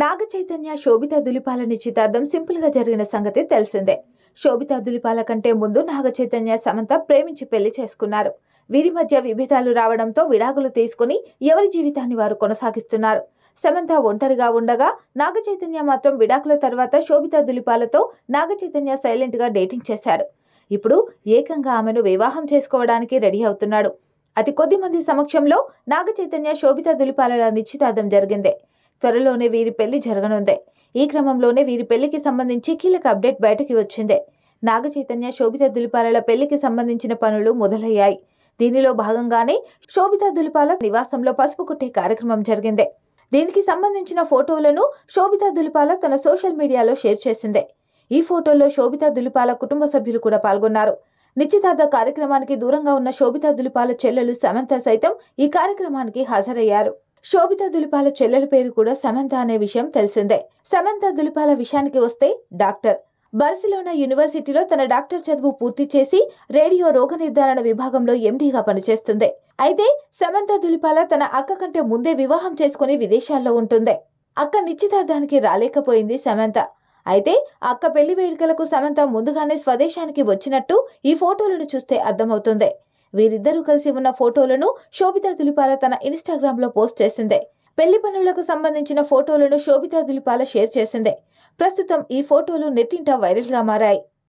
నాగ చైతన్య శోభిత దులిపాల నిశ్చితార్థం సింపుల్ గా జరిగిన సంగతి తెలిసిందే శోభిత దులిపాల కంటే ముందు నాగ చైతన్య సమంత ప్రేమించి పెళ్లి చేసుకున్నారు వీరి మధ్య విభేదాలు రావడంతో విడాకులు తీసుకుని ఎవరి జీవితాన్ని వారు కొనసాగిస్తున్నారు సమంత ఒంటరిగా ఉండగా నాగ చైతన్య మాత్రం విడాకుల తర్వాత శోభిత దులిపాలతో నాగ చైతన్య సైలెంట్ గా డేటింగ్ చేశాడు ఇప్పుడు ఏకంగా ఆమెను వివాహం చేసుకోవడానికి రెడీ అవుతున్నాడు అతి కొద్ది మంది సమక్షంలో నాగ చైతన్య శోభిత దులిపాల నిశ్చితార్థం జరిగిందే త్వరలోనే వీరి పెళ్లి జరగనుంది ఈ క్రమంలోనే వీరి పెళ్లికి సంబంధించి కీలక అప్డేట్ బయటకి వచ్చింది నాగ చైతన్య శోభిత దులిపాలల పెళ్లికి సంబంధించిన పనులు మొదలయ్యాయి దీనిలో భాగంగానే శోభిత దులిపాల నివాసంలో పసుపు కుట్టే కార్యక్రమం జరిగింది దీనికి సంబంధించిన ఫోటోలను శోభిత దులిపాల తన సోషల్ మీడియాలో షేర్ చేసింది ఈ ఫోటోలో శోభిత దులిపాల కుటుంబ సభ్యులు కూడా పాల్గొన్నారు నిశ్చితార్థ కార్యక్రమానికి దూరంగా ఉన్న శోభిత దులిపాల చెల్లెలు సమంత సైతం ఈ కార్యక్రమానికి హాజరయ్యారు శోభిత దులిపాల చెల్లెల పేరు కూడా సమంత అనే విషయం తెలిసిందే సమంత దులిపాల విషయానికి వస్తే డాక్టర్ బర్సిలోనా యూనివర్సిటీలో తన డాక్టర్ చదువు పూర్తి చేసి రేడియో రోగ నిర్ధారణ విభాగంలో ఎండీగా పనిచేస్తుంది అయితే సమంత దులిపాల తన అక్క కంటే ముందే వివాహం చేసుకుని విదేశాల్లో ఉంటుంది అక్క నిశ్చితార్థానికి రాలేకపోయింది సమంత అయితే అక్క పెళ్లి వేడుకలకు సమంత ముందుగానే స్వదేశానికి వచ్చినట్టు ఈ ఫోటోలను చూస్తే అర్థమవుతుంది వీరిద్దరూ కలిసి ఉన్న ఫోటోలను శోభితా దులిపాల తన ఇన్స్టాగ్రామ్ లో పోస్ట్ చేసింది పెళ్లి పనులకు సంబంధించిన ఫోటోలను శోభితా దులిపాల షేర్ చేసింది ప్రస్తుతం ఈ ఫోటోలు నెట్టింట వైరల్ గా మారాయి